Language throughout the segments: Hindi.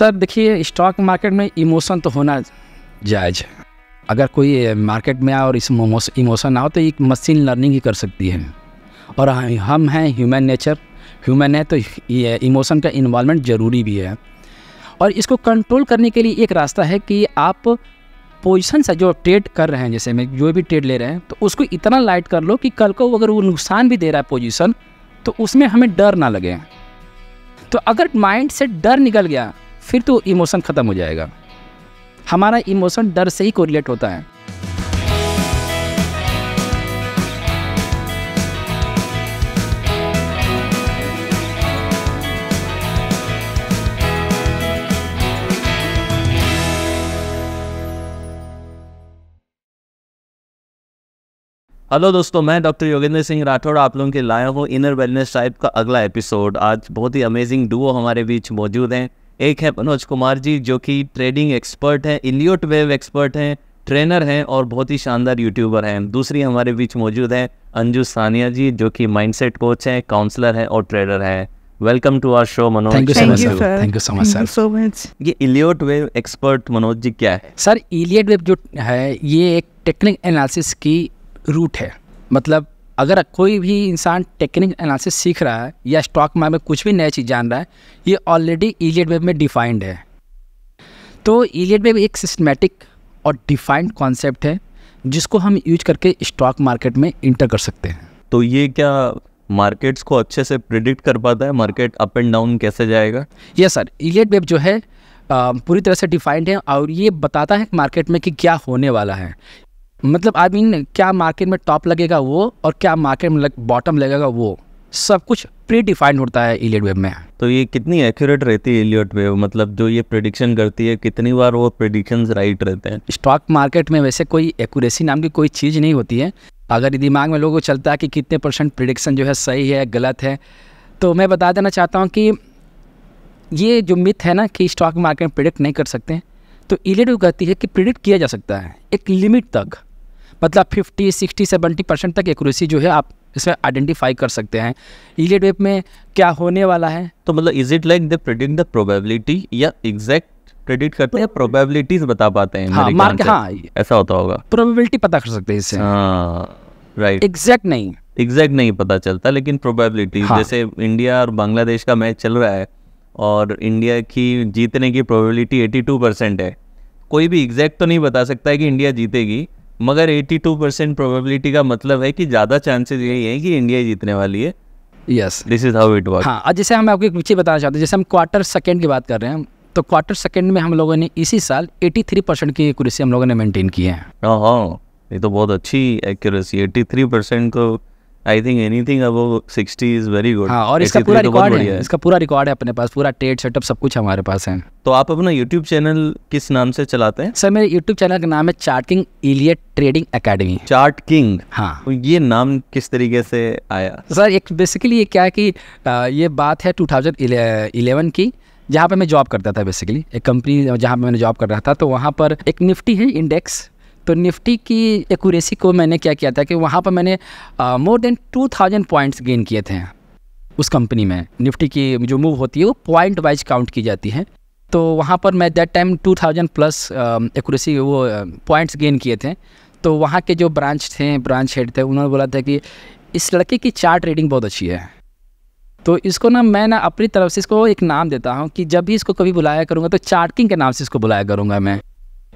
सर देखिए स्टॉक मार्केट में इमोशन तो होना जायज है अगर कोई मार्केट में आए और इस इमोशन ना हो तो एक मशीन लर्निंग ही कर सकती है और हाँ, हम हैं ह्यूमन नेचर ह्यूमन है तो ये इमोशन का इन्वॉल्वमेंट ज़रूरी भी है और इसको कंट्रोल करने के लिए एक रास्ता है कि आप पोजिशन से जो ट्रेड कर रहे हैं जैसे मैं जो भी ट्रेड ले रहे हैं तो उसको इतना लाइट कर लो कि कल को अगर वो नुकसान भी दे रहा है पोजिशन तो उसमें हमें डर ना लगे तो अगर माइंड से डर निकल गया फिर तो इमोशन ख़त्म हो जाएगा हमारा इमोशन डर से ही कोरिलेट होता है हेलो दोस्तों मैं डॉक्टर योगेंद्र सिंह राठौड़ आप लोगों के लाया हूँ इनर वेलनेस टाइप का अगला एपिसोड आज बहुत ही अमेजिंग डुओ हमारे बीच मौजूद हैं एक है मनोज कुमार जी जो कि ट्रेडिंग एक्सपर्ट हैं इलियोट वेव एक्सपर्ट हैं ट्रेनर हैं और बहुत ही शानदार यूट्यूबर हैं दूसरी हमारे बीच मौजूद हैं अंजू सानिया जी जो कि माइंडसेट कोच हैं काउंसलर हैं और ट्रेडर हैं welcome to our show Manoj thank you so much thank you so much sir so much ये Elliott wave expert Manoj ji क्या है सर इलियट वेव जो है ये एक टेक्निक एनालिसिस की रूट है मतलब अगर कोई भी इंसान टेक्निक एनालिसिस सीख रहा है या स्टॉक मार्केट में कुछ भी नया चीज़ जान रहा है ये ऑलरेडी ईलियड वेब में डिफाइंड है तो ईलियड वेब एक सिस्टमेटिक और डिफाइंड कॉन्सेप्ट है जिसको हम यूज करके स्टॉक मार्केट में इंटर कर सकते हैं तो ये क्या मार्केट्स को अच्छे से प्रिडिक्ट कर पाता है मार्केट अप एंड डाउन कैसे जाएगा ये सर ईलियड वेब जो है पूरी तरह से डिफाइंड है और ये बताता है मार्केट में कि क्या होने वाला है मतलब आई मीन क्या मार्केट में टॉप लगेगा वो और क्या मार्केट में लग, बॉटम लगेगा वो सब कुछ प्री डिफाइंड होता है इलियट वेब में तो ये कितनी एक्यूरेट रहती है इलियट वेब मतलब जो ये प्रिडिक्शन करती है कितनी बार वो प्रिडिक्शन राइट रहते हैं स्टॉक मार्केट में वैसे कोई एक्यूरेसी नाम की कोई चीज़ नहीं होती है अगर दिमाग में लोगों को चलता है कि कितने परसेंट प्रिडिक्शन जो है सही है गलत है तो मैं बता देना चाहता हूँ कि ये जो मिथ है ना कि स्टॉक मार्केट में प्रिडिक्ट नहीं कर सकते तो इलेट वेब कहती है कि प्रिडिक्ट किया जा सकता है एक लिमिट तक मतलब फिफ्टी सिक्सटी सेवेंटी परसेंट तक एक्यूरेसी जो है आप इसमें आइडेंटिफाई कर सकते हैं ईलेट वेब में क्या होने वाला है तो मतलब is it like the predict the probability या एग्जैक्ट प्रेडिक्ट करते हैं प्रोबेबिलिटीज बता पाते हैं हाँ, मार्क हाँ ऐसा होता होगा प्रोबेबिलिटी पता कर सकते हैं इससे राइट हाँ, एग्जैक्ट नहीं एग्जैक्ट नहीं पता चलता लेकिन प्रोबेबिलिटी हाँ. जैसे इंडिया और बांग्लादेश का मैच चल रहा है और इंडिया की जीतने की प्रोबेबिलिटी 82 परसेंट है कोई भी एग्जैक्ट तो नहीं बता सकता है कि इंडिया जीतेगी मगर 82 परसेंट प्रोबेबिलिटी का मतलब है कि ज़्यादा चांसेस यही है कि इंडिया जीतने वाली है yes this is how it work हाँ और जैसे हम आपको एक चीज़ बताना चाहते हैं जैसे हम क्वार्टर सेकेंड की बात कर रहे हैं तो क्वार्टर सेकेंड में हम लोगों ने इसी साल 83 परसेंट की एक्यूरेसी हम लोगों ने मेंटेन की है हाँ, हाँ ये तो बहुत अच्छी एक्यूरेसी 83 परसेंट को I think anything above 60 is very good और इसका पूरा रिकॉर्ड तो है इसका पूरा रिकॉर्ड है अपने पास पूरा टेट सेटअप सब कुछ हमारे पास है तो आप अपना यूट्यूब चैनल किस नाम से चलाते हैं सर मेरे यूट्यूब चैनल का नाम है chart king Elliott trading academy chart king हाँ तो ये नाम किस तरीके से आया सर एक बेसिकली ये क्या है कि ये बात है 2011 की जहाँ पे मैं जॉब करता था बेसिकली एक कंपनी जहाँ पे मैंने जॉब कर रहा था तो वहाँ पर एक निफ्टी है इंडेक्स तो निफ्टी की एकूरेसी को मैंने क्या किया था कि वहाँ पर मैंने more than two thousand points gain किए थे उस कंपनी में निफ्टी की जो मूव होती है वो पॉइंट वाइज काउंट की जाती है तो वहाँ पर मैं that time two thousand plus accuracy वो पॉइंट्स गेन किए थे तो वहाँ के जो ब्रांच थे ब्रांच हेड थे उन्होंने बोला था कि इस लड़के की चार्ट रीडिंग बहुत अच्छी है तो इसको ना मैं ना अपनी तरफ से इसको एक नाम देता हूँ कि जब भी इसको कभी बुलाया करूँगा तो चार्टिंग के नाम से इसको बुलाया करूँगा मैं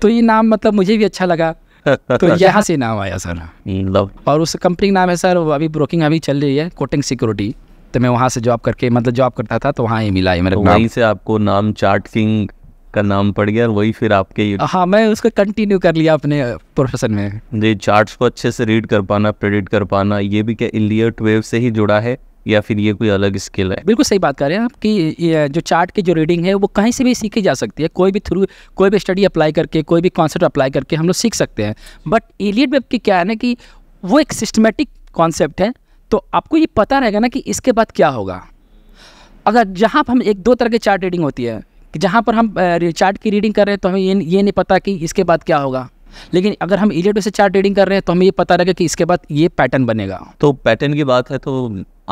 तो ये नाम मतलब मुझे भी अच्छा लगा तो यहाँ से नाम आया सर लव hmm, और उस कंपनी का नाम है सर अभी ब्रोकिंग अभी चल रही है कोटिंग सिक्योरिटी तो मैं वहाँ से जॉब करके मतलब जॉब करता था तो वहाँ ही मिला है मेरे तो वहीं से आपको नाम चार्ट किंग का नाम पड़ गया वही फिर आपके हाँ मैं उसको कंटिन्यू कर लिया अपने प्रोफेशन में जी चार्ट्स को अच्छे से रीड कर पाना प्रेडिट कर पाना ये भी क्या इलियट वेव से ही जुड़ा है या फिर ये कोई अलग स्किल है बिल्कुल सही बात कर रहे हैं आप कि जो चार्ट की जो रीडिंग है वो कहीं से भी सीखी जा सकती है कोई भी थ्रू कोई भी स्टडी अप्लाई करके कोई भी कॉन्सेप्ट अप्लाई करके हम लोग सीख सकते हैं बट एलियट वेब की क्या है ना कि वो एक सिस्टमेटिक कॉन्सेप्ट है तो आपको ये पता रहेगा ना कि इसके बाद क्या होगा अगर जहाँ पर हम एक दो तरह की चार्ट रीडिंग होती है कि जहाँ पर हम चार्ट की रीडिंग कर रहे हैं तो हमें ये ये नहीं पता कि इसके बाद क्या होगा लेकिन अगर हम इलेट से चार ट्रेडिंग कर रहे हैं तो हमें ये पता रहेगा कि इसके बाद ये पैटर्न बनेगा तो पैटर्न की बात है तो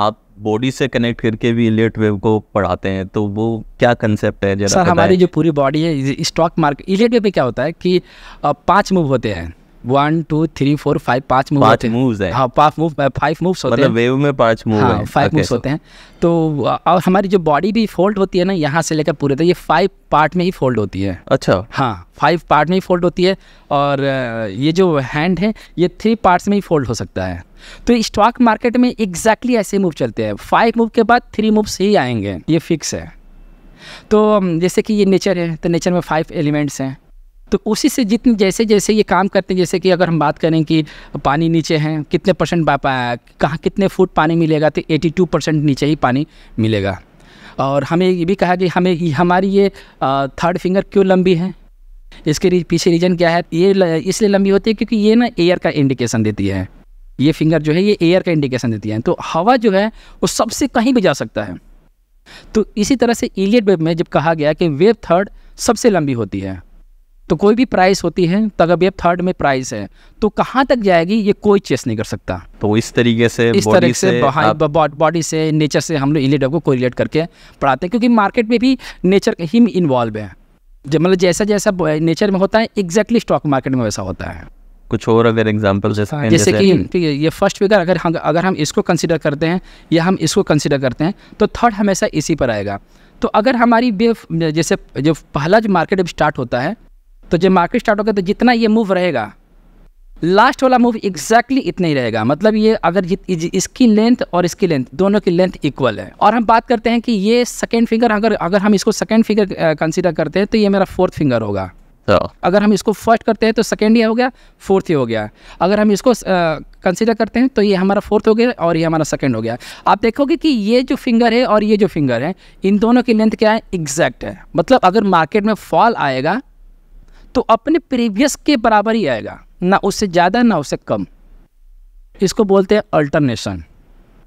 आप बॉडी से कनेक्ट करके भी इलेट वेव को पढ़ाते हैं तो वो क्या कंसेप्ट है सर हमारी जो पूरी बॉडी है स्टॉक मार्केट इलेट वेव पे क्या होता है कि पाँच मूव होते हैं one two three four five पाँच मूव पाँच मूव्स हैं हाँ पाँच मूव फाइव मूव्स होते हैं हाँ, मतलब वेव में पाँच मूव हाँ, फाइव मूव्स होते हैं तो और हमारी जो बॉडी भी फोल्ड होती है ना यहाँ से लेकर पूरे ये फाइव पार्ट में ही फोल्ड होती है अच्छा हाँ फाइव पार्ट में ही फोल्ड होती है और ये जो हैंड है ये थ्री पार्ट्स में ही फोल्ड हो सकता है तो स्टॉक मार्केट में एग्जैक्टली ऐसे मूव चलते हैं फाइव मूव के बाद थ्री मूव्स ही आएंगे ये फिक्स है तो जैसे कि ये नेचर है तो नेचर में फाइव एलिमेंट्स हैं तो उसी से जितने जैसे जैसे ये काम करते हैं जैसे कि अगर हम बात करें कि पानी नीचे हैं कितने परसेंट कहाँ कितने फुट पानी मिलेगा तो 82 परसेंट नीचे ही पानी मिलेगा और हमें ये भी कहा कि हमें हमारी ये थर्ड फिंगर क्यों लंबी है इसके पीछे रीज़न क्या है ये इसलिए लंबी होती है क्योंकि ये ना एयर का इंडिकेशन देती है ये फिंगर जो है ये एयर का इंडिकेशन देती है तो हवा जो है वो सबसे कहीं भी जा सकता है तो इसी तरह से इलियट वेब में जब कहा गया कि वेब थर्ड सबसे लंबी होती है तो कोई भी प्राइस होती है तो अगर थर्ड में प्राइस है तो कहाँ तक जाएगी ये कोई चेस नहीं कर सकता तो इस तरीके से इस तरीके से बॉडी से नेचर से हम लोग इलेडो को कोरिलेट करके पढ़ाते हैं क्योंकि मार्केट में भी नेचर ही इन्वॉल्व है जब मतलब जैसा जैसा नेचर में होता है एग्जैक्टली स्टॉक मार्केट में वैसा होता है कुछ और अगर एग्जाम्पल जैसा जैसे कि ये फर्स्ट फिगर अगर हम अगर हम इसको कंसिडर करते हैं या हम इसको कंसिडर करते हैं तो थर्ड हमेशा इसी पर आएगा तो अगर हमारी बेफ जैसे जो पहला जो मार्केट अब स्टार्ट होता है तो जब मार्केट स्टार्ट होगा तो जितना ये मूव रहेगा लास्ट वाला मूव एग्जैक्टली इतना ही रहेगा मतलब ये अगर इसकी लेंथ और इसकी लेंथ दोनों की लेंथ इक्वल है और हम बात करते हैं कि ये सेकेंड फिंगर अगर अगर हम इसको सेकेंड फिंगर कंसिडर करते हैं तो ये मेरा फोर्थ फिंगर होगा तो अगर हम इसको फर्स्ट करते हैं तो सेकेंड ही हो गया फोर्थ ही हो गया अगर हम इसको कंसिडर करते हैं तो ये हमारा फोर्थ हो गया और ये हमारा सेकेंड हो गया आप देखोगे कि ये जो फिंगर है और ये जो फिंगर है इन दोनों की लेंथ क्या है एग्जैक्ट है मतलब अगर मार्केट में फॉल आएगा तो अपने प्रीवियस के बराबर ही आएगा ना उससे ज़्यादा ना उससे कम इसको बोलते हैं अल्टरनेशन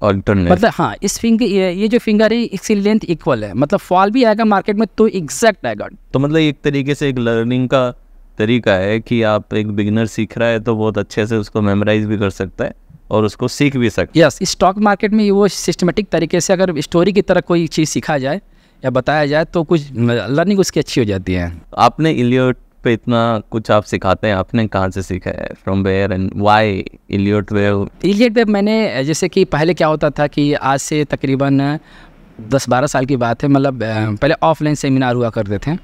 अल्टरनेट मतलब हाँ इस फिंगर ये, ये जो फिंगर है इसकी लेंथ इक्वल है मतलब फॉल भी आएगा मार्केट में तो एग्जैक्ट आएगा तो मतलब एक तरीके से एक लर्निंग का तरीका है कि आप एक बिगिनर सीख रहा है तो बहुत अच्छे से उसको मेमोराइज भी कर सकता है और उसको सीख भी सकते यस yes, स्टॉक मार्केट में वो सिस्टमेटिक तरीके से अगर स्टोरी की तरह कोई चीज़ सीखा जाए या बताया जाए तो कुछ लर्निंग उसकी अच्छी हो जाती है आपने इलियट पे इतना कुछ आप सिखाते हैं आपने कहाँ से सीखा है from where and why Elliott wave Elliott wave मैंने जैसे कि पहले क्या होता था कि आज से तकरीबन दस बारह साल की बात है मतलब पहले ऑफलाइन सेमिनार हुआ करते थे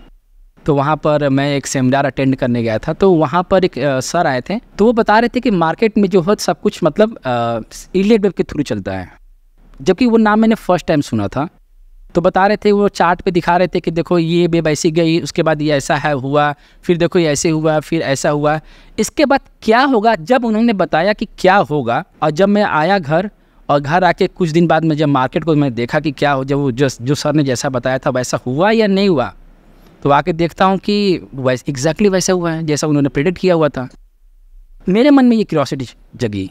तो वहाँ पर मैं एक सेमिनार अटेंड करने गया था तो वहाँ पर एक सर आए थे तो वो बता रहे थे कि मार्केट में जो है सब कुछ मतलब इलियट वेब के थ्रू चलता है जबकि वो नाम मैंने फर्स्ट टाइम सुना था तो बता रहे थे वो चार्ट पे दिखा रहे थे कि देखो ये बे ऐसी गई उसके बाद ये ऐसा है हुआ फिर देखो ये ऐसे हुआ फिर ऐसा हुआ इसके बाद क्या होगा जब उन्होंने बताया कि क्या होगा और जब मैं आया घर और घर आके कुछ दिन बाद में जब मार्केट को मैंने देखा कि क्या हो जब वो जो जो सर ने जैसा बताया था वैसा हुआ या नहीं हुआ तो आके देखता हूँ कि वैस एग्जैक्टली वैसा हुआ है जैसा उन्होंने प्रेडिक्ट किया हुआ था मेरे मन में ये क्यूरोसिटी जगी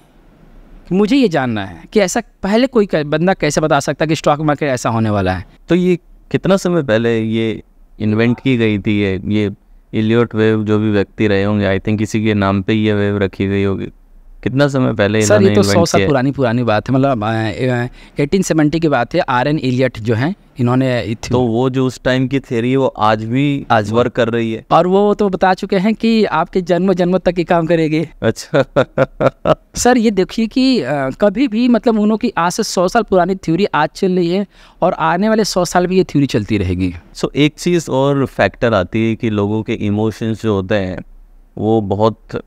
मुझे ये जानना है कि ऐसा पहले कोई बंदा कैसे बता सकता है कि स्टॉक मार्केट ऐसा होने वाला है तो ये कितना समय पहले ये इन्वेंट की गई थी ये ये इलियोट वेव जो भी व्यक्ति रहे होंगे आई थिंक किसी के नाम पे ये वेव रखी गई होगी कितना समय पहले सर ये तो सौ साल पुरानी पुरानी बात है मतलब एटीन सेवेंटी की बात है आर एन इलियट जो है इन्होंने तो वो जो उस टाइम की थ्योरी वो आज भी आज वर्क कर रही है और वो तो बता चुके हैं कि आपके जन्म जन्म तक ही काम करेगी अच्छा सर ये देखिए कि कभी भी मतलब उन्होंने की आज से सौ साल पुरानी थ्योरी आज चल रही है और आने वाले सौ साल भी ये थ्योरी चलती रहेगी सो एक चीज़ और फैक्टर आती है कि लोगों के इमोशंस जो होते हैं वो बहुत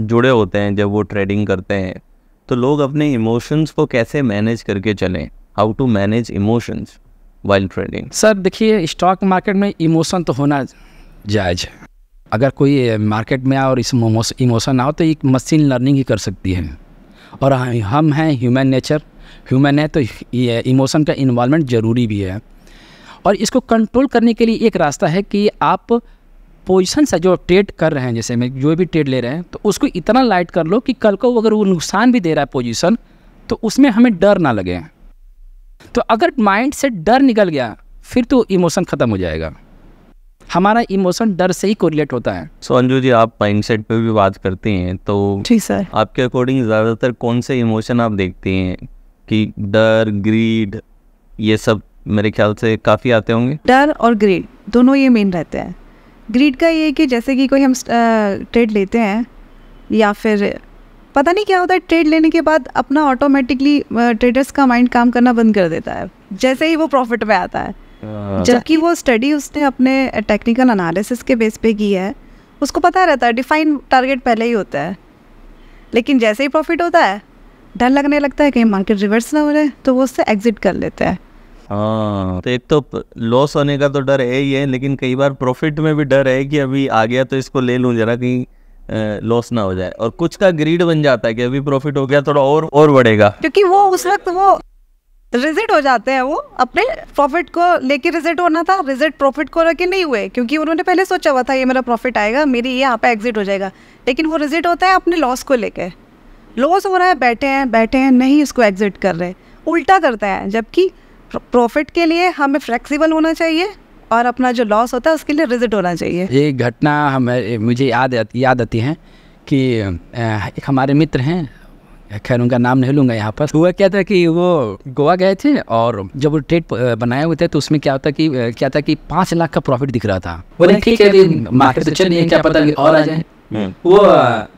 जुड़े होते हैं जब वो ट्रेडिंग करते हैं तो लोग अपने इमोशंस को कैसे मैनेज करके चलें how to manage emotions while trading sir देखिए स्टॉक मार्केट में इमोशन तो होना जायज है अगर कोई मार्केट में आए और इस इमोशन आओ तो एक मशीन लर्निंग ही कर सकती है और हम हैं ह्यूमन नेचर ह्यूमन है तो ये इमोशन का इन्वॉल्वमेंट ज़रूरी भी है और इसको कंट्रोल करने के लिए एक रास्ता है कि आप पोजिशन से जो ट्रेड कर रहे हैं जैसे मैं जो भी ट्रेड ले रहे हैं तो उसको इतना लाइट कर लो कि कल को अगर वो नुकसान भी दे रहा है पोजिशन तो उसमें हमें डर ना लगे तो अगर माइंड से डर निकल गया फिर तो इमोशन ख़त्म हो जाएगा हमारा इमोशन डर से ही कोरिलेट होता है सो so, अंजू जी आप माइंडसेट पे भी बात करते हैं तो ठीक सर आपके अकॉर्डिंग ज़्यादातर कौन से इमोशन आप देखते हैं कि डर ग्रीड ये सब मेरे ख्याल से काफ़ी आते होंगे डर और ग्रीड दोनों ये मेन रहते हैं ग्रीड का ये है कि जैसे कि कोई हम ट्रेड लेते हैं या फिर पता नहीं क्या होता है ट्रेड लेने के बाद अपना ऑटोमेटिकली ट्रेडर्स का माइंड काम करना बंद कर देता है जैसे ही वो प्रॉफिट में आता है हाँ। जबकि वो स्टडी उसने अपने टेक्निकल एनालिसिस के बेस पे की है उसको पता रहता है डिफाइन टारगेट पहले ही होता है लेकिन जैसे ही प्रॉफिट होता है डर लगने लगता है कहीं मार्केट रिवर्स ना हो रहे तो वो उससे एग्जिट कर लेते हैं हाँ, तो एक तो लॉस होने का तो डर है ही है लेकिन कई बार प्रॉफिट में भी डर है कि अभी आ गया तो इसको ले लूं जरा कहीं लॉस ना हो जाए और कुछ का ग्रीड बन जाता है कि अभी प्रॉफिट हो गया थोड़ा और और बढ़ेगा क्योंकि वो उस वक्त वो रिजिट हो जाते हैं वो अपने प्रॉफिट को लेके रिजिट होना था रिजिट प्रॉफिट को लेके नहीं हुए क्योंकि उन्होंने पहले सोचा हुआ था ये मेरा प्रॉफिट आएगा मेरी यहाँ पे एग्जिट हो जाएगा लेकिन वो रिजिट होता है अपने लॉस को लेके लॉस हो रहा है बैठे हैं बैठे हैं नहीं उसको एग्जिट कर रहे उल्टा करता है जबकि प्रॉफिट के लिए हमें फ्लेक्सिबल होना चाहिए और अपना जो लॉस होता है उसके लिए रिजिट होना चाहिए ये घटना हमें मुझे याद याद आती है कि एक हमारे मित्र हैं खैर उनका नाम नहीं लूँगा यहाँ पर हुआ क्या था कि वो गोवा गए थे और जब वो ट्रेड बनाए हुए थे तो उसमें क्या होता कि क्या था कि पाँच लाख का प्रॉफिट दिख रहा था बोले ठीक है मार्केट तो, तो चल नहीं है क्या पता और आ जाए हम्म। वो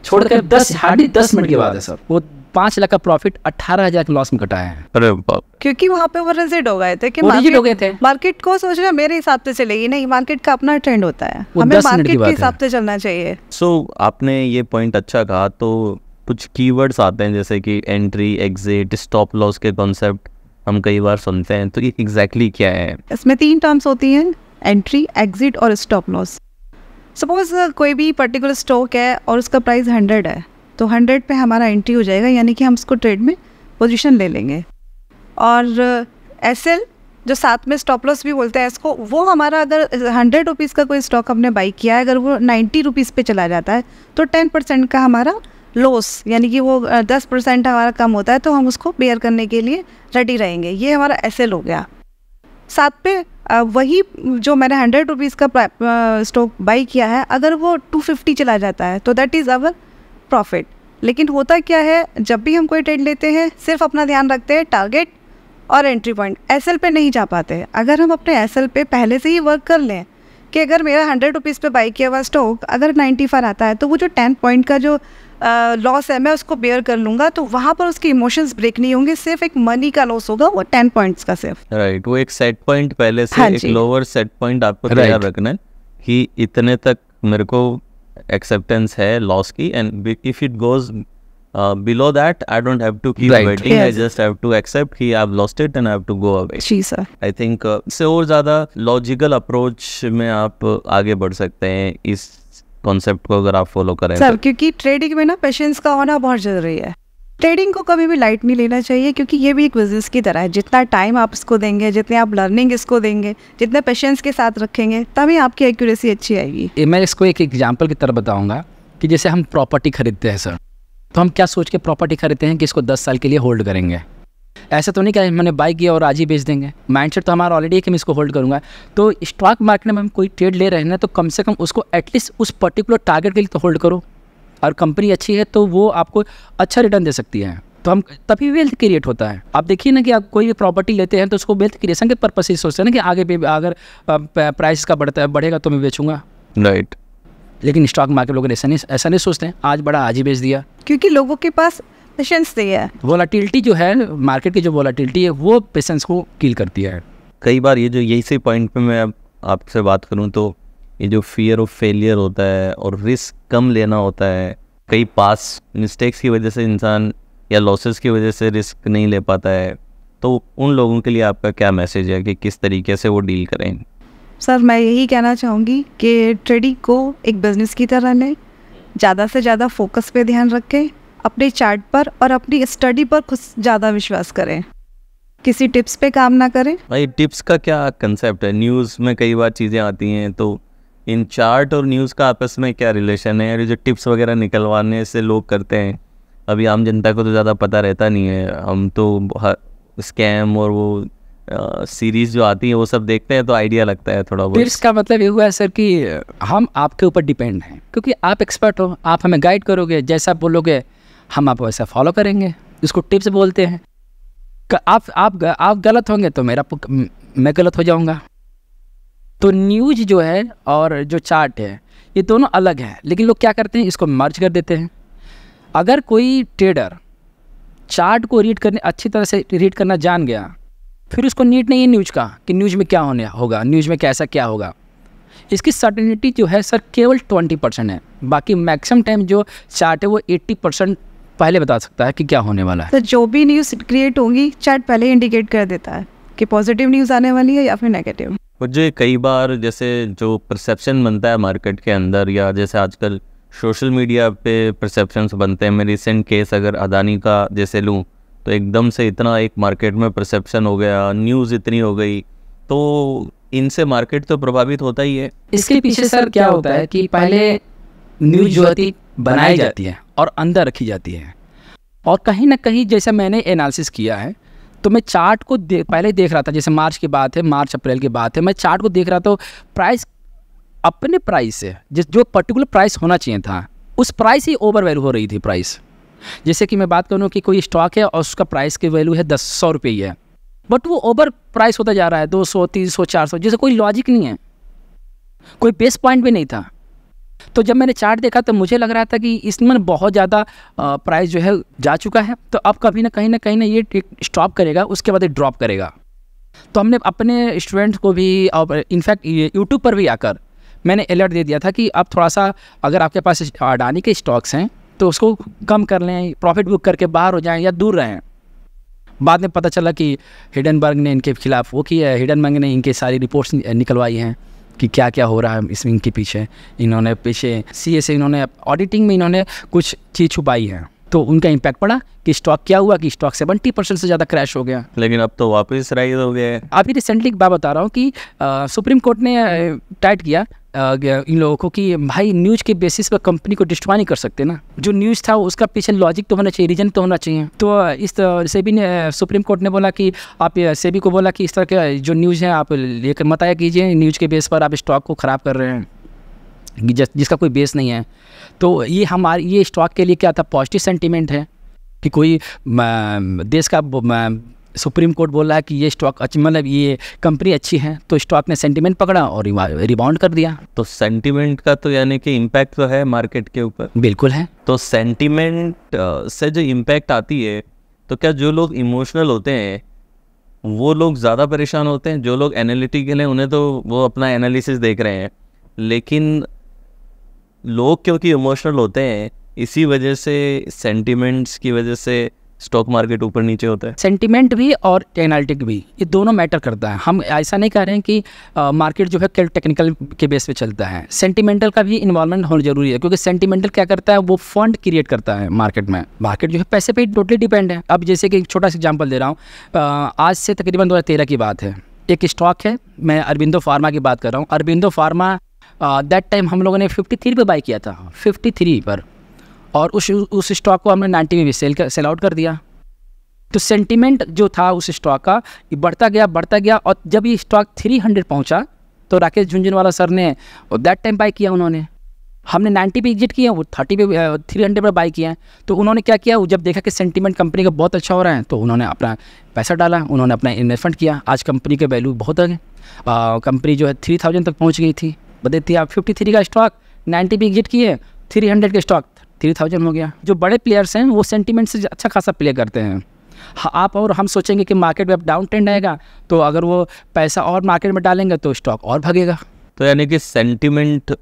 छोड़कर दस हार्डली दस मिनट के बाद है सर वो पांच लाख का प्रॉफिट अठारह हजार के लॉस में कटाया है अरे क्योंकि वहाँ पे वो रिजिड हो गए थे कि मार्केट, हो गए थे मार्केट को सोच रहे मेरे हिसाब से चलेगी नहीं मार्केट का अपना ट्रेंड होता है हमें मार्केट के हिसाब से चलना चाहिए सो आपने ये पॉइंट अच्छा कहा तो कुछ कीवर्ड्स आते हैं जैसे कि एंट्री एग्जिट स्टॉप लॉस के कॉन्सेप्ट हम कई बार सुनते हैं तो ये एग्जैक्टली क्या है इसमें तीन टर्म्स होती हैं एंट्री एग्जिट और स्टॉप लॉस सपोज कोई भी पर्टिकुलर स्टॉक है और उसका प्राइस हंड्रेड है तो हंड्रेड पे हमारा एंट्री हो जाएगा यानी कि हम उसको ट्रेड में पोजीशन ले लेंगे और एस एल जो साथ में स्टॉप लॉस भी बोलते हैं इसको वो हमारा अगर हंड्रेड रुपीज़ का कोई स्टॉक हमने बाई किया है अगर वो नाइन्टी रुपीज़ पर चला जाता है तो टेन परसेंट का हमारा लॉस यानी कि वो दस परसेंट हमारा कम होता है तो हम उसको बेयर करने के लिए रेडी रहेंगे ये हमारा एस हो गया साथ पे वही जो मैंने हंड्रेड रुपीज़ का स्टॉक बाई किया है अगर वो टू फिफ्टी चला जाता है तो दैट इज़ अवर प्रॉफिट लेकिन होता क्या है जब भी हम कोई ट्रेड लेते हैं सिर्फ अपना ध्यान रखते हैं टारगेट और एंट्री पॉइंट एस पे नहीं जा पाते अगर हम अपने एस पे पहले से ही वर्क कर लें कि अगर मेरा हंड्रेड रुपीज़ पर बाई किया हुआ स्टॉक अगर नाइन्टी फार आता है तो वो जो टेन पॉइंट का जो लॉस है मैं उसको बेयर कर लूंगा तो वहाँ पर उसके इमोशंस ब्रेक नहीं होंगे सिर्फ एक मनी का लॉस होगा वो टेन पॉइंट्स का सिर्फ राइट right, वो एक सेट पॉइंट पहले से हाँ एक लोअर सेट पॉइंट आपको तैयार right. रखना है कि इतने तक मेरे को एक्सेप्टेंस है लॉस की and if it goes below that I don't have to keep waiting I just have to accept ही I have lost it and have to go away जी सर आई थिंक से और ज्यादा लॉजिकल अप्रोच में आप आगे बढ़ सकते हैं इस कॉन्सेप्ट को अगर आप फॉलो करें सर तो। क्योंकि ट्रेडिंग में ना पेशेंस का होना बहुत जरूरी है ट्रेडिंग को कभी भी लाइट नहीं लेना चाहिए क्योंकि ये भी एक बिजनेस की तरह है जितना टाइम आप इसको देंगे जितने आप लर्निंग इसको देंगे जितने पेशेंस के साथ रखेंगे तभी आपकी एक्यूरेसी अच्छी आएगी मैं इसको एक एग्जाम्पल की तरह बताऊँगा कि जैसे हम प्रॉपर्टी खरीदते हैं सर तो हम क्या सोच के प्रॉपर्टी खरीदते हैं कि इसको दस साल के लिए होल्ड करेंगे ऐसा तो नहीं कि मैंने बाई किया और आज ही बेच देंगे माइंडसेट तो हमारा ऑलरेडी है कि मैं इसको होल्ड करूँगा तो स्टॉक मार्केट में हम कोई ट्रेड ले रहे हैं ना तो कम से कम उसको एटलीस्ट उस पर्टिकुलर टारगेट के लिए तो होल्ड करो और कंपनी अच्छी है तो वो आपको अच्छा रिटर्न दे सकती है तो हम तभी वेल्थ क्रिएट होता है आप देखिए ना कि आप कोई भी प्रॉपर्टी लेते हैं तो उसको वेल्थ क्रिएशन के पर्पज से सोचते हैं ना कि आगे भी अगर प्राइस का बढ़ता है बढ़ेगा तो मैं बेचूंगा राइट लेकिन स्टॉक मार्केट लोग ऐसा नहीं ऐसा नहीं सोचते आज बड़ा आज ही बेच दिया क्योंकि लोगों के पास पेशेंस नहीं है वोलाटिलिटी जो है मार्केट की जो वोलाटिलिटी है वो पेशेंस को किल करती है कई बार ये जो यही से पॉइंट पे मैं आपसे बात करूँ तो ये जो फियर ऑफ फेलियर होता है और रिस्क कम लेना होता है कई पास मिस्टेक्स की वजह से इंसान या लॉसेस की वजह से रिस्क नहीं ले पाता है तो उन लोगों के लिए आपका क्या मैसेज है कि किस तरीके से वो डील करें सर मैं यही कहना चाहूँगी कि ट्रेडिंग को एक बिज़नेस की तरह लें ज़्यादा से ज़्यादा फोकस पे ध्यान रखें अपने चार्ट पर और अपनी स्टडी पर खुद ज़्यादा विश्वास करें किसी टिप्स पे काम ना करें भाई टिप्स का क्या कंसेप्ट है न्यूज़ में कई बार चीज़ें आती हैं तो इन चार्ट और न्यूज़ का आपस में क्या रिलेशन है और जो टिप्स वगैरह निकलवाने से लोग करते हैं अभी आम जनता को तो ज़्यादा पता रहता नहीं है हम तो स्कैम और वो सीरीज जो आती है वो सब देखते हैं तो आइडिया लगता है थोड़ा बहुत इसका मतलब ये हुआ है सर कि हम आपके ऊपर डिपेंड हैं क्योंकि आप एक्सपर्ट हो आप हमें गाइड करोगे जैसा आप बोलोगे हम आप वैसा फॉलो करेंगे इसको टिप्स बोलते हैं आप आप आप गलत होंगे तो मेरा मैं गलत हो जाऊंगा तो न्यूज जो है और जो चार्ट है ये दोनों अलग हैं लेकिन लोग क्या करते हैं इसको मर्ज कर देते हैं अगर कोई ट्रेडर चार्ट को रीड करने अच्छी तरह से रीड करना जान गया फिर उसको नीट नहीं है न्यूज का कि न्यूज़ में क्या होने होगा न्यूज़ में कैसा क्या होगा इसकी सर्टेनिटी जो है सर केवल ट्वेंटी परसेंट है बाकी मैक्सिमम टाइम जो चार्ट है वो एट्टी परसेंट पहले बता सकता है कि क्या होने वाला है सर तो जो भी न्यूज़ क्रिएट होगी चार्ट पहले इंडिकेट कर देता है कि पॉजिटिव न्यूज़ आने वाली है या फिर नेगेटिव मुझे कई बार जैसे जो परसेप्शन बनता है मार्केट के अंदर या जैसे आजकल सोशल मीडिया पे परसेप्शंस बनते हैं मैं रिसेंट केस अगर अदानी का जैसे लूँ तो एकदम से इतना एक मार्केट में परसेप्शन हो गया न्यूज़ इतनी हो गई तो इनसे मार्केट तो प्रभावित होता ही है इसके पीछे सर क्या होता है कि पहले न्यूज जो होती बनाई जाती है और अंदर रखी जाती है और कहीं ना कहीं जैसा मैंने एनालिसिस किया है तो मैं चार्ट को दे, पहले देख रहा था जैसे मार्च की बात है मार्च अप्रैल की बात है मैं चार्ट को देख रहा था प्राइस अपने प्राइस से जिस जो पर्टिकुलर प्राइस होना चाहिए था उस प्राइस ही ओवर वैल्यू हो रही थी प्राइस जैसे कि मैं बात करूँ कि कोई स्टॉक है और उसका प्राइस की वैल्यू है दस सौ रुपये ही है बट वो ओवर प्राइस होता जा रहा है दो सौ तीन सौ चार सौ जैसे कोई लॉजिक नहीं है कोई बेस पॉइंट भी नहीं था तो जब मैंने चार्ट देखा तो मुझे लग रहा था कि इसमें बहुत ज़्यादा प्राइस जो है जा चुका है तो अब कभी ना कहीं ना कहीं ना ये स्टॉप करेगा उसके बाद ये ड्रॉप करेगा तो हमने अपने स्टूडेंट्स को भी और इनफैक्ट यूट्यूब पर भी आकर मैंने अलर्ट दे दिया था कि आप थोड़ा सा अगर आपके पास अडानी के स्टॉक्स हैं तो उसको कम कर लें प्रॉफिट बुक करके बाहर हो जाएं या दूर रहें बाद में पता चला कि हिडनबर्ग ने इनके खिलाफ वो किया है हिडनबर्ग ने इनके सारी रिपोर्ट्स निकलवाई हैं कि क्या क्या हो रहा है इस विंग के पीछे इन्होंने पीछे सी से इन्होंने ऑडिटिंग में इन्होंने कुछ चीज़ छुपाई है तो उनका इम्पैक्ट पड़ा कि स्टॉक क्या हुआ कि स्टॉक सेवेंटी परसेंट से ज़्यादा क्रैश हो गया लेकिन अब तो वापस राइज हो गया है अभी रिसेंटली एक बात बता रहा हूँ कि आ, सुप्रीम कोर्ट ने टाइट किया आ, इन लोगों को कि भाई न्यूज़ के बेसिस पर कंपनी को डिस्ट्रॉय नहीं कर सकते ना जो न्यूज़ था उसका पीछे लॉजिक तो होना चाहिए रीजन तो होना चाहिए तो इस सेबी ने सुप्रीम कोर्ट ने बोला कि आप सेबी को बोला कि इस तरह के जो न्यूज़ है आप लेकर मताया कीजिए न्यूज़ के बेस पर आप स्टॉक को ख़राब कर रहे हैं जिस जिसका कोई बेस नहीं है तो ये हमारे ये स्टॉक के लिए क्या था पॉजिटिव सेंटीमेंट है कि कोई देश का सुप्रीम कोर्ट बोल रहा है कि ये स्टॉक अच्छी मतलब ये कंपनी अच्छी है तो स्टॉक ने सेंटीमेंट पकड़ा और रिबाउंड कर दिया तो सेंटीमेंट का तो यानी कि इम्पैक्ट तो है मार्केट के ऊपर बिल्कुल है तो सेंटीमेंट से जो इम्पैक्ट आती है तो क्या जो लोग इमोशनल होते हैं वो लोग ज़्यादा परेशान होते हैं जो लोग एनालिटिकल हैं उन्हें तो वो अपना एनालिसिस देख रहे हैं लेकिन लोग क्योंकि इमोशनल होते हैं इसी वजह से सेंटिमेंट्स की वजह से स्टॉक मार्केट ऊपर नीचे होता है सेंटिमेंट भी और एनालिटिक भी ये दोनों मैटर करता है हम ऐसा नहीं कह रहे हैं कि मार्केट जो है कल टेक्निकल के बेस पे चलता है सेंटिमेंटल का भी इन्वॉल्वमेंट होना जरूरी है क्योंकि सेंटिमेंटल क्या करता है वो फंड क्रिएट करता है मार्केट में मार्केट जो है पैसे पर टोटली डिपेंड है अब जैसे कि एक छोटा सा एग्जाम्पल दे रहा हूँ आज से तकरीबन दो की बात है एक स्टॉक है मैं अरबिंदो फार्मा की बात कर रहा हूँ Aurobindo pharma that uh, time हम लोगों ने 53 पे बाई किया था 53 पर और उस उस स्टॉक को हमने 90 में भी सेल कर सेल आउट कर दिया तो सेंटिमेंट जो था उस स्टॉक का ये बढ़ता गया बढ़ता गया और जब ये स्टॉक 300 पहुँचा तो राकेश झुंझुनवाला सर ने दैट टाइम बाई किया उन्होंने हमने 90 पे एग्जिट किया वो 30 पे 300 पर बाई किया तो उन्होंने क्या किया जब देखा कि सेंटीमेंट कंपनी का बहुत अच्छा हो रहा है तो उन्होंने अपना पैसा डाला उन्होंने अपना इन्वेस्टमेंट किया आज कंपनी के वैल्यू बहुत है कंपनी जो है थ्री थाउजेंड तक पहुँच गई थी बदलती है आप फिफ्टी थ्री का स्टॉक नाइन्टी पे एग्जिट किए थ्री हंड्रेड के स्टॉक थ्री थाउजेंड हो गया जो बड़े प्लेयर्स हैं वो सेंटीमेंट से अच्छा खासा प्ले करते हैं हाँ, आप और हम सोचेंगे कि मार्केट में अब डाउन ट्रेंड आएगा तो अगर वो पैसा और मार्केट में डालेंगे तो स्टॉक और भागेगा तो यानी कि सेंटिमेंट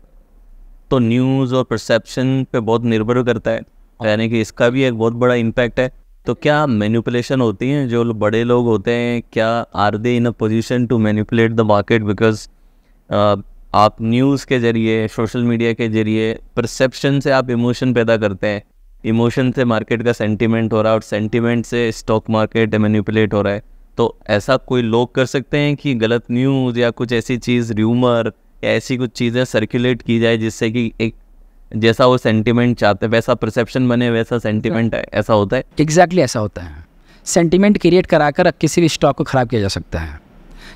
तो न्यूज़ और परसेप्शन पे बहुत निर्भर करता है तो यानी कि इसका भी एक बहुत बड़ा इम्पैक्ट है तो क्या मैनिपुलेशन होती है जो बड़े लोग होते हैं क्या are they in a position to manipulate the market because आप न्यूज़ के ज़रिए सोशल मीडिया के ज़रिए परसेप्शन से आप इमोशन पैदा करते हैं इमोशन से मार्केट का सेंटिमेंट हो रहा है और सेंटिमेंट से स्टॉक मार्केट मैन्यूपुलेट हो रहा है तो ऐसा कोई लोग कर सकते हैं कि गलत न्यूज़ या कुछ ऐसी चीज़ र्यूमर या ऐसी कुछ चीज़ें सर्कुलेट की जाए जिससे कि एक जैसा वो सेंटिमेंट चाहते हैं वैसा परसेप्शन बने वैसा सेंटिमेंट है ऐसा होता है एग्जैक्टली exactly ऐसा होता है सेंटिमेंट क्रिएट करा कर किसी भी स्टॉक को ख़राब किया जा सकता है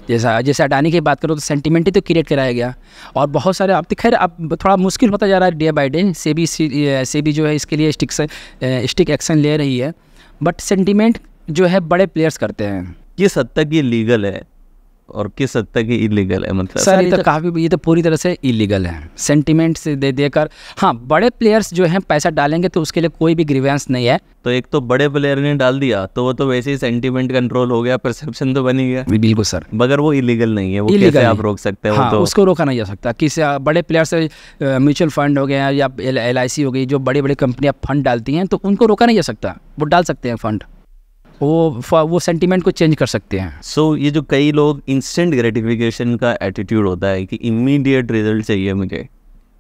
जैसा जैसे अडानी की बात करो तो सेंटिमेंट ही तो क्रिएट कराया गया और बहुत सारे अब तो खैर अब थोड़ा मुश्किल होता जा रहा है डे बाई डे से भी से भी जो है इसके लिए स्टिक स्टिक एक्शन ले रही है बट सेंटिमेंट जो है बड़े प्लेयर्स करते हैं ये हद तक ये लीगल है और किस हद तक इलीगल है मतलब सर ये तो, तो- काफ़ी ये तो पूरी तरह से इलीगल है से दे देकर हाँ बड़े प्लेयर्स जो हैं पैसा डालेंगे तो उसके लिए कोई भी ग्रीवेंस नहीं है तो एक तो बड़े प्लेयर ने डाल दिया तो वो तो वैसे ही सेंटिमेंट कंट्रोल हो गया परसेप्शन तो बनी गया बिल्कुल सर मगर वो इलीगल नहीं है वो कैसे आप रोक सकते हैं हाँ, तो उसको रोका नहीं जा सकता किसी बड़े प्लेयर से म्यूचुअल फंड हो गए या एल हो गई जो बड़ी बड़ी कंपनियां फंड डालती हैं तो उनको रोका नहीं जा सकता वो डाल सकते हैं फंड वो वो सेंटीमेंट को चेंज कर सकते हैं सो so, ये जो कई लोग इंस्टेंट ग्रेटिफिकेशन का एटीट्यूड होता है कि इमीडिएट रिजल्ट चाहिए मुझे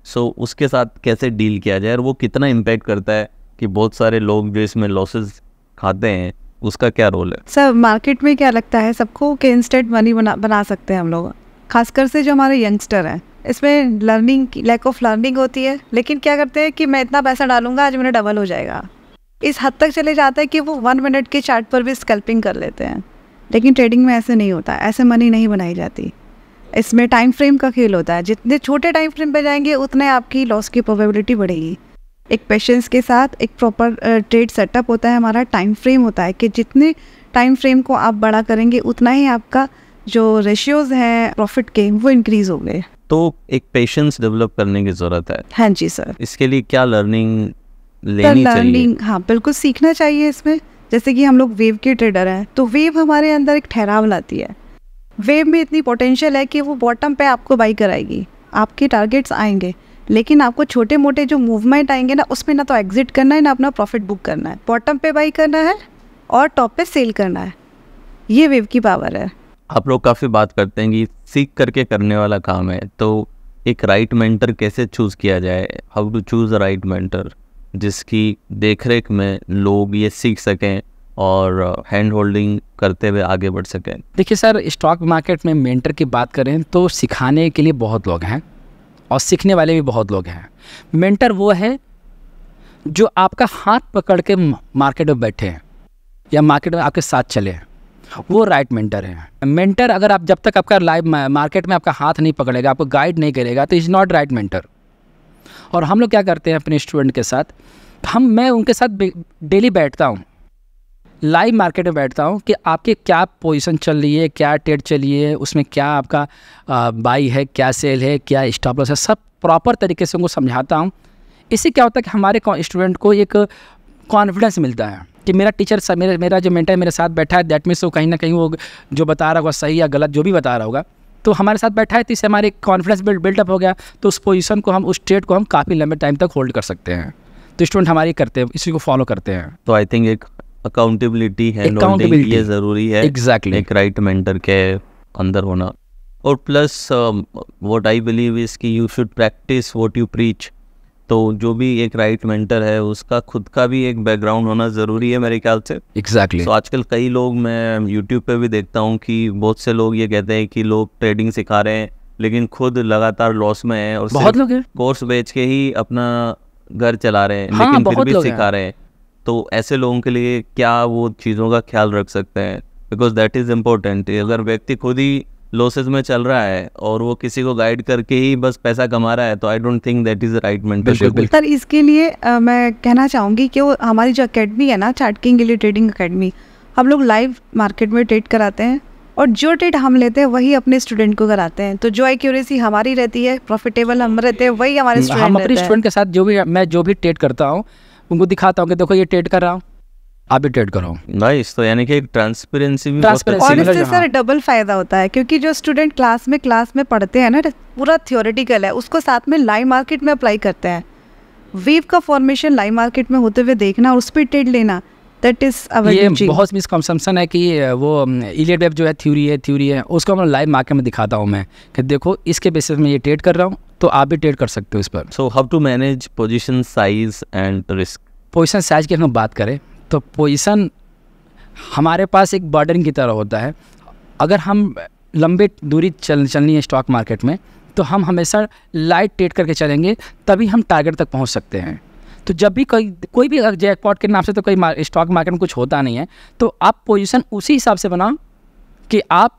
सो so, उसके साथ कैसे डील किया जाए और वो कितना इम्पेक्ट करता है कि बहुत सारे लोग जो इसमें लॉसेस खाते हैं उसका क्या रोल है सर मार्केट में क्या लगता है सबको कि इंस्टेंट मनी बना बना सकते हैं हम लोग खासकर से जो हमारे यंगस्टर हैं इसमें लर्निंग लैक ऑफ लर्निंग होती है लेकिन क्या करते हैं कि मैं इतना पैसा डालूंगा आज मेरा डबल हो जाएगा इस हद तक चले जाता है कि वो वन मिनट के चार्ट पर भी स्कल्पिंग कर लेते हैं लेकिन ट्रेडिंग में ऐसे नहीं होता ऐसे मनी नहीं बनाई जाती इसमें टाइम फ्रेम का खेल होता है जितने छोटे टाइम फ्रेम पर जाएंगे उतने आपकी लॉस की प्रोबेबिलिटी बढ़ेगी एक पेशेंस के साथ एक प्रॉपर ट्रेड सेटअप होता है हमारा टाइम फ्रेम होता है कि जितने टाइम फ्रेम को आप बड़ा करेंगे उतना ही आपका जो रेशियोज़ है प्रॉफिट के वो इंक्रीज़ हो गए तो एक पेशेंस डेवलप करने की ज़रूरत है हाँ जी सर इसके लिए क्या लर्निंग लेनी लर्निंग हाँ बिल्कुल सीखना चाहिए इसमें जैसे कि हम लोग वेव के ट्रेडर हैं तो वेव हमारे अंदर एक ठहराव लाती है वेव में इतनी पोटेंशियल है कि वो बॉटम पे आपको बाई कराएगी आपके टारगेट्स आएंगे लेकिन आपको छोटे मोटे जो मूवमेंट आएंगे ना उसमें ना तो एग्जिट करना है ना अपना प्रॉफिट बुक करना है बॉटम पे बाई करना है और टॉप पे सेल करना है ये वेव की पावर है आप लोग काफ़ी बात करते हैं कि सीख करके करने वाला काम है तो एक राइट मेंटर कैसे चूज़ किया जाए how to choose right mentor जिसकी देखरेख में लोग ये सीख सकें और हैंड होल्डिंग करते हुए आगे बढ़ सकें देखिए सर स्टॉक मार्केट में मेंटर की बात करें तो सिखाने के लिए बहुत लोग हैं और सीखने वाले भी बहुत लोग हैं मेंटर वो है जो आपका हाथ पकड़ के मार्केट में बैठे हैं या मार्केट में आपके साथ चले हैं वो राइट मेंटर है मेंटर अगर आप जब तक आपका लाइव मार्केट में आपका हाथ नहीं पकड़ेगा आपको गाइड नहीं करेगा तो इज़ नॉट राइट मेंटर और हम लोग क्या करते हैं अपने स्टूडेंट के साथ हम मैं उनके साथ डेली बैठता हूँ लाइव मार्केट में बैठता हूँ कि आपके क्या पोजीशन चल रही है क्या ट्रेड चल रही है उसमें क्या आपका बाई है क्या सेल है क्या स्टॉप लॉस है सब प्रॉपर तरीके से उनको समझाता हूँ इससे क्या होता है कि हमारे स्टूडेंट को एक कॉन्फिडेंस मिलता है कि मेरा टीचर मेरा मेरा जो मेंटर मेरे साथ बैठा है दैट मीन्स वो कहीं ना कहीं वो जो बता रहा होगा सही या गलत जो भी बता रहा होगा तो हमारे साथ बैठा है तो इससे हमारे कॉन्फिडेंस बिल्ड बिल्डअप हो गया तो उस पोजीशन को हम उस ट्रेड को हम काफ़ी लंबे टाइम तक होल्ड कर सकते हैं तो स्टूडेंट हमारे करते हैं इसी को फॉलो करते हैं तो आई थिंक एक अकाउंटेबिलिटी है अकाउंटेबिलिटी ये ज़रूरी है एग्जैक्टली exactly. एक राइट right मेंटर के अंदर होना और plus what I believe is कि you should practice what you preach तो जो भी एक राइट मेंटर है उसका खुद का भी एक बैकग्राउंड होना ज़रूरी है मेरे ख्याल से एग्जैक्टली exactly. तो so, आजकल कई लोग मैं यूट्यूब पे भी देखता हूँ कि बहुत से लोग ये कहते हैं कि लोग ट्रेडिंग सिखा रहे हैं लेकिन खुद लगातार लॉस में है और बहुत लोग कोर्स बेच के ही अपना घर चला रहे हैं हाँ, लेकिन फिर भी सिखा रहे हैं तो ऐसे लोगों के लिए क्या वो चीज़ों का ख्याल रख सकते हैं बिकॉज दैट इज़ इम्पोर्टेंट अगर व्यक्ति खुद ही लोसेस में चल रहा है और वो किसी को गाइड करके ही बस पैसा कमा रहा है तो I don't think that is right sir इसके लिए आ, मैं कहना चाहूँगी कि वो हमारी जो अकेडमी है ना चार्ट किंग लिए ट्रेडिंग अकेडमी हम लोग लाइव मार्केट में ट्रेड कराते हैं और जो ट्रेड हम लेते हैं वही अपने स्टूडेंट को कराते हैं तो जो एक्यूरेसी हमारी रहती है प्रॉफिटेबल हम रहते हैं वही हमारे स्टूडेंट हम्म, के साथ जो भी मैं जो भी ट्रेड करता हूँ उनको दिखाता हूँ कि देखो ये ट्रेड कर रहा हूँ आर्बिट्रेट कराऊं नाइस तो यानी कि एक ट्रांसपेरेंसी भी ट्रांसपेरेंसी और इससे सर डबल फायदा होता है क्योंकि जो स्टूडेंट क्लास में क्लास में पढ़ते हैं ना पूरा थियोरेटिकल है उसको साथ में लाइव मार्केट में अप्लाई करते हैं वेव का फॉर्मेशन लाइव मार्केट में होते हुए देखना और उस पर ट्रेड लेना दैट इज ये बहुत मिसकंसेप्शन है कि वो इलियट वेब जो है थ्योरी है थ्योरी है उसको मैं लाइव मार्केट में दिखाता हूँ मैं कि देखो इसके बेसिस में ये ट्रेड कर रहा हूँ तो आप भी ट्रेड कर सकते हो इस पर so how to manage position size and risk position size की हम बात करें तो पोजीशन हमारे पास एक बर्डन की तरह होता है अगर हम लंबे दूरी चल चलनी है स्टॉक मार्केट में तो हम हमेशा लाइट ट्रेड करके चलेंगे तभी हम टारगेट तक पहुंच सकते हैं तो जब भी कोई कोई भी जैकपॉट के नाम से तो कोई स्टॉक मार्केट में कुछ होता नहीं है तो आप पोजीशन उसी हिसाब से बनाओ कि आप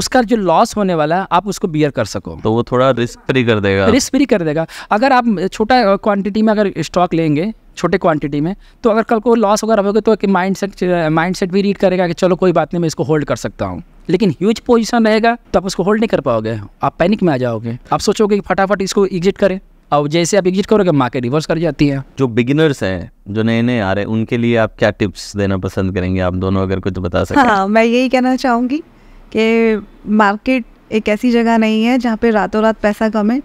उसका जो लॉस होने वाला है आप उसको बियर कर सको तो वो थोड़ा रिस्क फ्री कर देगा रिस्क फ्री कर देगा अगर आप छोटा क्वांटिटी में अगर स्टॉक लेंगे छोटे क्वांटिटी में तो अगर कल को लॉस वगैरह होगा तो एक माइंड सेट माइंड सेट भी रीड करेगा कि चलो कोई बात नहीं मैं इसको होल्ड कर सकता हूँ लेकिन ह्यूज पोजिशन रहेगा तो आप उसको होल्ड नहीं कर पाओगे आप पैनिक में आ जाओगे आप सोचोगे कि फटाफट इसको एग्जिट करें और जैसे आप एग्जिट करोगे मार्केट रिवर्स कर जाती है जो बिगिनर्स हैं जो नए नए आ रहे हैं उनके लिए आप क्या टिप्स देना पसंद करेंगे आप दोनों अगर कुछ बता सकते हाँ मैं यही कहना चाहूँगी कि मार्केट एक ऐसी जगह नहीं है जहाँ पे रातों रात पैसा कमे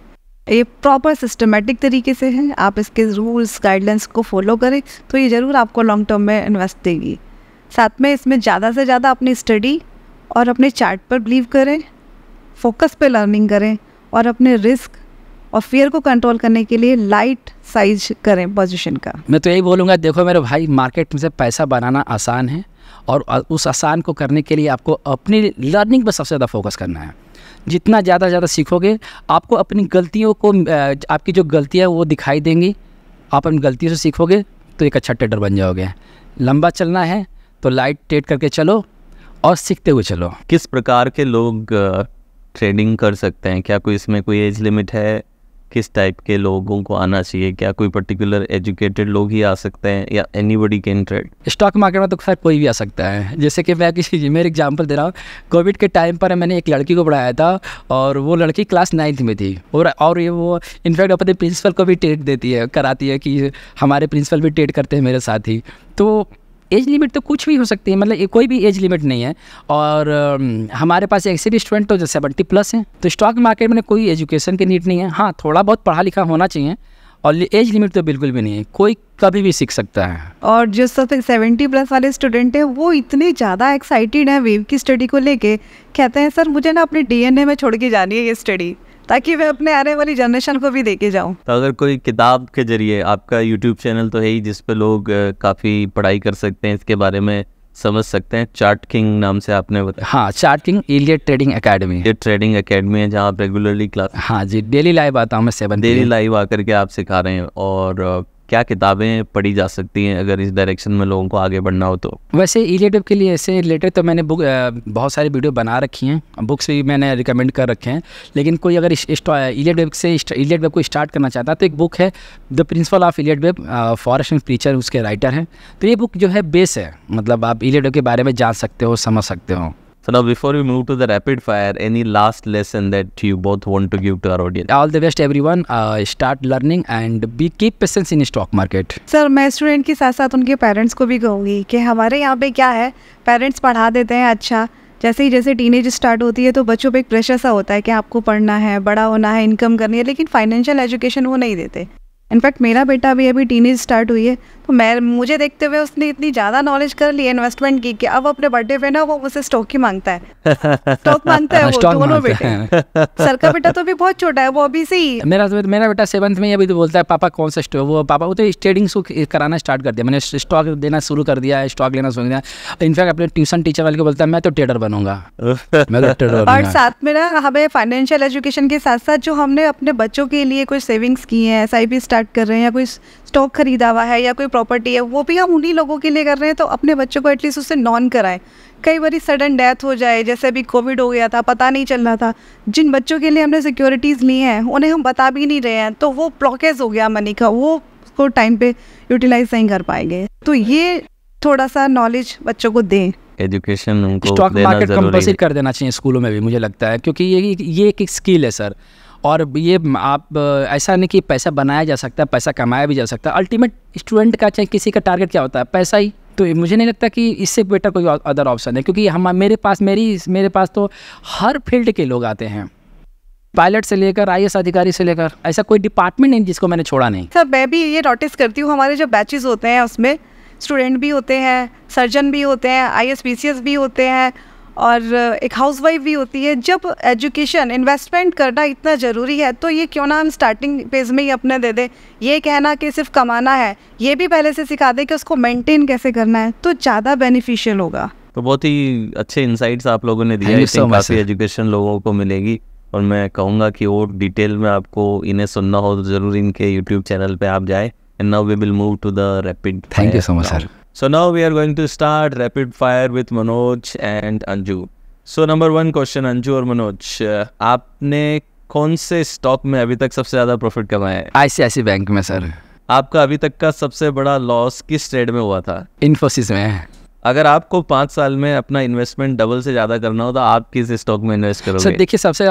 ये प्रॉपर सिस्टमेटिक तरीके से है आप इसके रूल्स गाइडलाइंस को फॉलो करें तो ये ज़रूर आपको लॉन्ग टर्म में इन्वेस्ट देगी साथ में इसमें ज़्यादा से ज़्यादा अपनी स्टडी और अपने चार्ट पर बिलीव करें फोकस पे लर्निंग करें और अपने रिस्क और फियर को कंट्रोल करने के लिए लाइट साइज करें पोजिशन का मैं तो यही बोलूँगा देखो मेरे भाई मार्केट में से पैसा बनाना आसान है और उस आसान को करने के लिए आपको अपनी लर्निंग पर सबसे ज़्यादा फोकस करना है जितना ज़्यादा ज़्यादा सीखोगे आपको अपनी गलतियों को आपकी जो गलतियाँ वो दिखाई देंगी आप अपनी गलतियों से सीखोगे तो एक अच्छा ट्रेडर बन जाओगे लंबा चलना है तो लाइट ट्रेड करके चलो और सीखते हुए चलो किस प्रकार के लोग ट्रेडिंग कर सकते हैं क्या कोई इसमें कोई एज लिमिट है किस टाइप के लोगों को आना चाहिए क्या कोई पर्टिकुलर एजुकेटेड लोग ही आ सकते हैं या anybody can trade stock market में तो खैर कोई भी आ सकता है जैसे कि मैं किसी मेरे एग्जाम्पल दे रहा हूँ कोविड के टाइम पर मैंने एक लड़की को पढ़ाया था और वो लड़की क्लास नाइन्थ में थी और और ये वो इनफैक्ट अपने प्रिंसिपल को भी टेट देती है कराती है कि हमारे प्रिंसिपल भी टेट करते हैं मेरे साथ ही तो एज लिमिट तो कुछ भी हो सकती है मतलब कोई भी एज लिमिट नहीं है और हमारे पास ऐसे भी स्टूडेंट तो सेवेंटी प्लस हैं तो स्टॉक मार्केट में कोई एजुकेशन की नीड नहीं है हाँ थोड़ा बहुत पढ़ा लिखा होना चाहिए और एज लिमिट तो बिल्कुल भी नहीं है कोई कभी भी सीख सकता है और जो सेवेंटी प्लस वाले स्टूडेंट हैं वो इतने ज़्यादा एक्साइटेड हैं वेव की स्टडी को लेके कहते हैं सर मुझे ना अपने डीएनए में छोड़ के जानी है ये स्टडी ताकि मैं अपने आने वाली जनरेशन को भी देके जाऊँ तो अगर कोई किताब के जरिए आपका यूट्यूब चैनल तो है ही जिस पे लोग काफ़ी पढ़ाई कर सकते हैं इसके बारे में समझ सकते हैं चार्ट किंग नाम से आपने बताया हाँ chart king Elliott trading academy ये ट्रेडिंग अकेडमी है जहाँ आप रेगुलरली क्लास हाँ जी डेली लाइव आता हूँ मैं सेवन डेली लाइव आकर के आप सिखा रहे हैं और क्या किताबें पढ़ी जा सकती हैं अगर इस डायरेक्शन में लोगों को आगे बढ़ना हो तो वैसे ई के लिए ऐसे रिलेटेड तो मैंने बुक बहुत सारी वीडियो बना रखी हैं बुक्स भी मैंने रिकमेंड कर रखे हैं लेकिन कोई अगर इलेट वेब से इलेट वेब को स्टार्ट करना चाहता है तो एक बुक है the principle of Elliott wave Frost and Prechter उसके राइटर हैं तो ये बुक जो है बेस है मतलब आप इलेट वेब के बारे में जान सकते हो समझ सकते हो So now before we move to the rapid fire, any last lesson that you both want to give to our audience? All the best everyone. Uh, start learning and be keep patience in stock market. Sir, मैं स्टूडेंट के साथ साथ उनके पेरेंट्स को भी कहूँगी कि हमारे यहाँ पे क्या है पेरेंट्स पढ़ा देते हैं अच्छा जैसे ही जैसे टीनेज स्टार्ट होती है तो बच्चों पे एक प्रेशर सा होता है कि आपको पढ़ना है बड़ा होना है इनकम करनी है लेकिन फाइनेंशियल एजुकेशन वो नहीं देते इनफैक्ट मेरा बेटा भी अभी टीन स्टार्ट हुई है तो मैं मुझे देखते हुए उसने इतनी ज़्यादा नॉलेज कर ली इन्वेस्टमेंट की कि अब अपने बर्थडे पे ना वो मुझसे स्टॉक ही मांगता है स्टॉक मांगता है वो दोनों बेटे सर का बेटा तो भी बहुत छोटा है वो अभी से ही मेरा तो, मेरा बेटा सेवंथ में अभी तो बोलता है पापा कौन सा स्टॉक वो पापा वो तो ट्रेडिंग कराना स्टार्ट कर दिया मैंने स्टॉक देना शुरू कर दिया स्टॉक लेना शुरू कर दिया इनफैक्ट अपने ट्यूशन टीचर वाले को बोलता है मैं तो ट्रेडर तो बनूंगा और साथ में ना हमें फाइनेंशियल एजुकेशन के साथ साथ जो हमने अपने बच्चों के लिए कुछ सेविंग्स की हैं एस स्टार्ट कर रहे हैं या कोई स्टॉक खरीदा हुआ है या कोई प्रॉपर्टी है वो भी हम उन्हीं लोगों के लिए कर रहे हैं तो अपने बच्चों को एटलीस्ट उससे नॉन कराएं कई बार सडन डेथ हो जाए जैसे अभी कोविड हो गया था पता नहीं चल रहा था जिन बच्चों के लिए हमने सिक्योरिटीज़ ली हैं उन्हें हम बता भी नहीं रहे हैं तो वो ब्लॉकेज हो गया मनी का वो उसको टाइम पे यूटिलाइज नहीं कर पाएंगे तो ये थोड़ा सा नॉलेज बच्चों को दें एजुकेशन स्टॉक मार्केट कंपल्सरी कर देना चाहिए स्कूलों में भी मुझे लगता है क्योंकि ये ये एक स्किल है सर और ये आप ऐसा नहीं कि पैसा बनाया जा सकता है पैसा कमाया भी जा सकता है अल्टीमेट स्टूडेंट का चाहे किसी का टारगेट क्या होता है पैसा ही तो मुझे नहीं लगता कि इससे बेटर कोई अदर ऑप्शन है क्योंकि हम मेरे पास मेरी मेरे पास तो हर फील्ड के लोग आते हैं पायलट से लेकर आई अधिकारी से लेकर ऐसा कोई डिपार्टमेंट नहीं जिसको मैंने छोड़ा नहीं सर मैं भी ये नोटिस करती हूँ हमारे जो बैचेज होते हैं उसमें स्टूडेंट भी होते हैं सर्जन भी होते हैं आई एस भी होते हैं और एक हाउसवाइफ भी होती है जब एजुकेशन इन्वेस्टमेंट करना इतना ज़रूरी है तो ये क्यों ना हम स्टार्टिंग पेज में ही अपने दे दें ये कहना कि सिर्फ कमाना है ये भी पहले से सिखा दें कि उसको मेंटेन कैसे करना है तो ज़्यादा बेनिफिशियल होगा तो बहुत ही अच्छे इंसाइट्स आप लोगों ने दिए so काफ़ी एजुकेशन लोगों को मिलेगी और मैं कहूँगा कि और डिटेल में आपको इन्हें सुनना हो तो ज़रूर इनके यूट्यूब चैनल पर आप जाए and now we will move to the rapid thank you so much sir So now we are going to start rapid fire with Manoj and Anju. So number one question Anju or Manoj, आपने कौन से स्टॉक में अभी तक सबसे ज़्यादा प्रॉफिट कमाया है आईसीआईसी बैंक में सर आपका अभी तक का सबसे बड़ा लॉस किस ट्रेड में हुआ था इन्फोसिस में अगर आपको पाँच साल में अपना इन्वेस्टमेंट डबल से ज़्यादा करना हो तो आप किस स्टॉक में इन्वेस्ट करोगे सर देखिए सबसे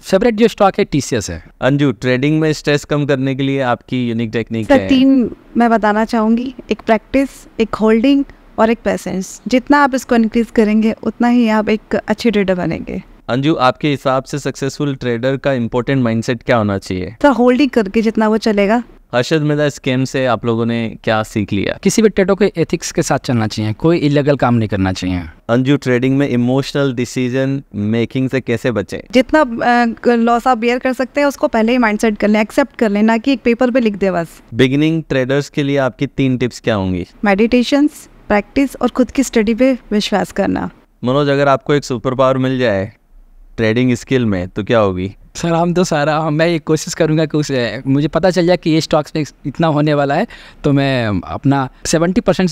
फेवरेट जो स्टॉक है टीसीएस है अंजू ट्रेडिंग में स्ट्रेस कम करने के लिए आपकी यूनिक टेक्निक है तीन मैं बताना चाहूँगी एक प्रैक्टिस एक होल्डिंग और एक पेशेंस जितना आप इसको इंक्रीज करेंगे उतना ही आप एक अच्छे ट्रेडर बनेंगे अंजू आपके हिसाब से सक्सेसफुल ट्रेडर का इम्पोर्टेंट माइंडसेट क्या होना चाहिए सर होल्डिंग करके जितना वो चलेगा हर्षद मिदा स्कैम से आप लोगों ने क्या सीख लिया किसी भी टेटो के एथिक्स के साथ चलना चाहिए कोई इलीगल काम नहीं करना चाहिए अंजू ट्रेडिंग में इमोशनल डिसीजन मेकिंग से कैसे बचे जितना लॉस आप बियर कर सकते हैं उसको पहले ही माइंडसेट कर लें एक्सेप्ट कर लें ना कि एक पेपर पे लिख दे बस बिगिनिंग ट्रेडर्स के लिए आपकी तीन टिप्स क्या होंगी मेडिटेशन प्रैक्टिस और खुद की स्टडी पे विश्वास करना मनोज अगर आपको एक सुपर पावर मिल जाए ट्रेडिंग स्किल में तो क्या होगी सर हम तो सारा मैं ये कोशिश करूँगा कि उस मुझे पता चल जाए कि ये स्टॉक्स में इतना होने वाला है तो मैं अपना सेवेंटी परसेंट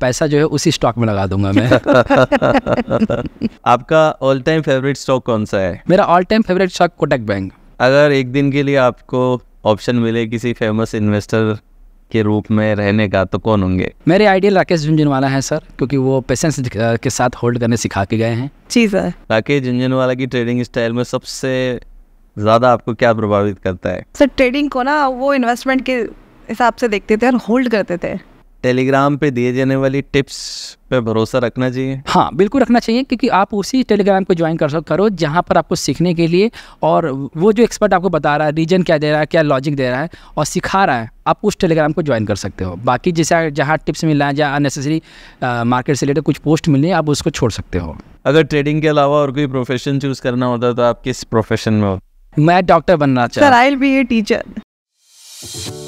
पैसा जो है उसी स्टॉक में लगा दूंगा मैं आपका ऑल टाइम फेवरेट स्टॉक कौन सा है मेरा all time favourite stock Kotak bank अगर एक दिन के लिए आपको ऑप्शन मिले किसी फेमस इन्वेस्टर के रूप में रहने का तो कौन होंगे मेरे आइडियल राकेश झुंझुनवाला है सर क्योंकि वो पेशेंस के साथ होल्ड करने सिखा के गए हैं जी सर राकेश झुंझुनवाला की ट्रेडिंग स्टाइल में सबसे ज़्यादा आपको क्या प्रभावित करता है सर ट्रेडिंग को ना वो इन्वेस्टमेंट के हिसाब से देखते थे और होल्ड करते थे टेलीग्राम पे दिए जाने वाली टिप्स पे भरोसा रखना चाहिए हाँ बिल्कुल रखना चाहिए क्योंकि आप उसी टेलीग्राम को ज्वाइन कर सक करो जहाँ पर आपको सीखने के लिए और वो जो एक्सपर्ट आपको बता रहा है रीजन क्या दे रहा है क्या लॉजिक दे रहा है और सिखा रहा है आप उस टेलीग्राम को ज्वाइन कर सकते हो बाकी जैसे जहाँ टिप्स मिल रहा है जहाँ अननेसेसरी मार्केट से रिलेटेड कुछ पोस्ट मिल रही है आप उसको छोड़ सकते हो अगर ट्रेडिंग के अलावा और कोई प्रोफेशन चूज़ करना होता तो आप किस प्रोफेशन में हो मैं डॉक्टर बनना चाहता sir I will be a teacher